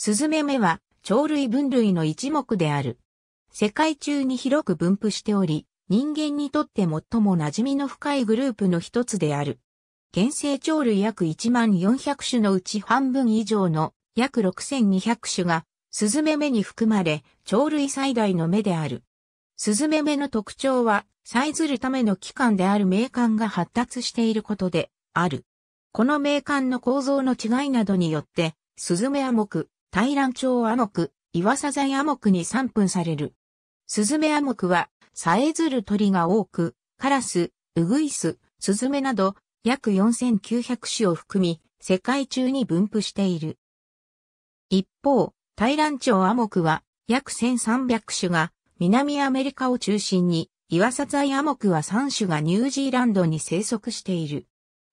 スズメ目は鳥類分類の一目である。世界中に広く分布しており、人間にとって最も馴染みの深いグループの一つである。原生鳥類約1万400種のうち半分以上の約6200種がスズメ目に含まれ、鳥類最大の目である。スズメ目の特徴は、さえずるための器官である名管が発達していることである。この名管の構造の違いなどによって、スズメは目、大ョ町アモク、岩佐イアモクに散分される。スズメアモクは、さえずる鳥が多く、カラス、ウグイス、スズメなど、約4900種を含み、世界中に分布している。一方、大ョ町アモクは、約1300種が、南アメリカを中心に、岩佐イアモクは3種がニュージーランドに生息している。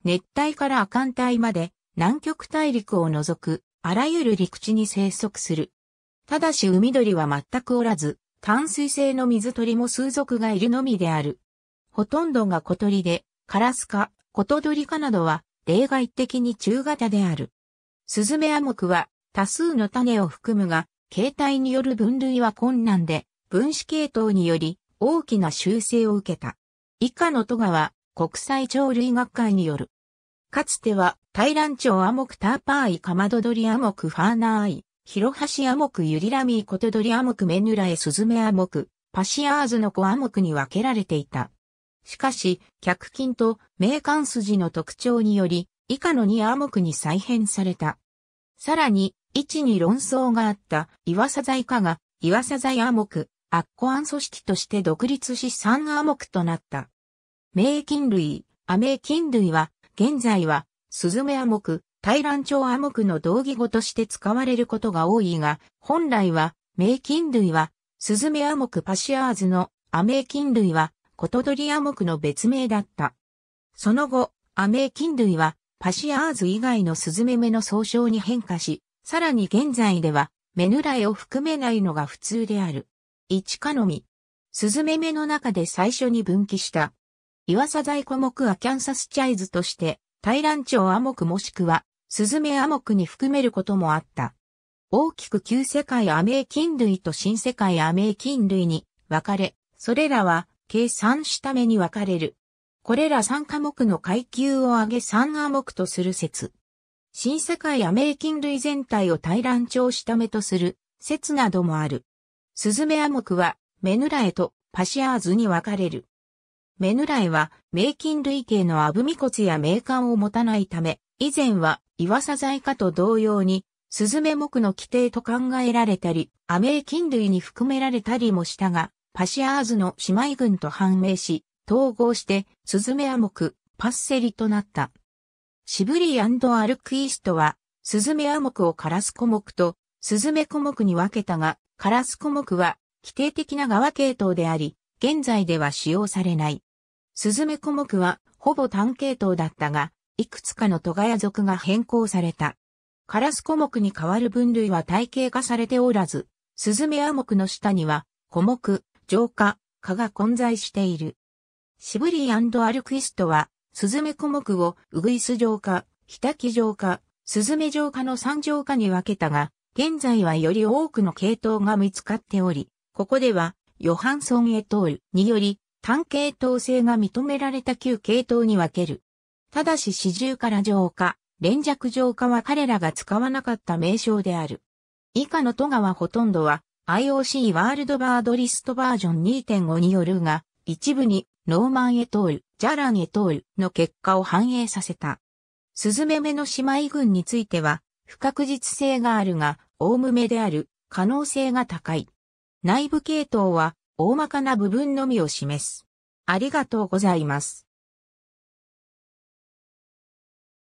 熱帯から亜寒帯まで、南極大陸を除くあらゆる陸地に生息する。ただし海鳥は全くおらず、淡水性の水鳥も数族がいるのみである。ほとんどが小鳥で、カラスか、コトドリかなどは、例外的に中型である。スズメアモクは、多数の種を含むが、形態による分類は困難で、分子系統により、大きな修正を受けた。以下のトガは、国際鳥類学会による。かつては、タイランチョウアモクターパーイカマドドリアモクファーナーイ、ヒロハシアモクユリラミーコトドリアモクメヌラエスズメアモク、パシアーズの子アモクに分けられていた。しかし、脚筋と名冠筋の特徴により、以下の2アモクに再編された。さらに、位置に論争があったイワサザイカがイワサザイアモク、アッコアン組織として独立し3アモクとなった。名菌類、アメ菌類は、現在はスズメアモク、大蘭町アモクの同義語として使われることが多いが、本来は、名菌類は、スズメアモクパシアーズのアメ菌類は、コトドリアモクの別名だった。その後、アメ菌類は、パシアーズ以外のスズメ目の総称に変化し、さらに現在では、メヌライを含めないのが普通である。一かのみ。スズメ目の中で最初に分岐した。岩佐在古木アキャンサスチャイズとして、大乱調。アモクもしくは、スズメアモクに含めることもあった。大きく旧世界アメー菌類と新世界アメー菌類に分かれ、それらは計算した目に分かれる。これら3科目の階級を上げ3科目とする説。新世界アメー菌類全体を大乱調した目とする説などもある。スズメアモクはメヌラエとパシアーズに分かれる。メヌライは、名金類型のアブミ骨や名管を持たないため、以前は、岩サザイカと同様に、スズメ目の規定と考えられたり、アメー菌類に含められたりもしたが、パシアーズの姉妹群と判明し、統合して、スズメア目、パッセリとなった。シブリアンドアルクイストは、スズメア目をカラスコ目と、スズメコ目に分けたが、カラスコ目は、規定的な側系統であり、現在では使用されない。スズメコモクは、ほぼ単系統だったが、いくつかのトガヤ族が変更された。カラスコモクに代わる分類は体系化されておらず、スズメアモクの下には、コモク、浄化、化が混在している。シブリーアルクイストは、スズメコモクをウグイス浄化、ヒタキ浄化、スズメ浄化の三浄化に分けたが、現在はより多くの系統が見つかっており、ここでは、ヨハンソン・エトールにより、単系統性が認められた旧系統に分ける。ただし四重から浄化、連弱浄化は彼らが使わなかった名称である。以下の都川ほとんどは IOC ワールドバードリストバージョン2.5によるが、一部にノーマンエトール、ジャランエトールの結果を反映させた。スズメメの姉妹群については、不確実性があるが、おおむめである可能性が高い。内部系統は大まかな部分のみを示す。ありがとうございます。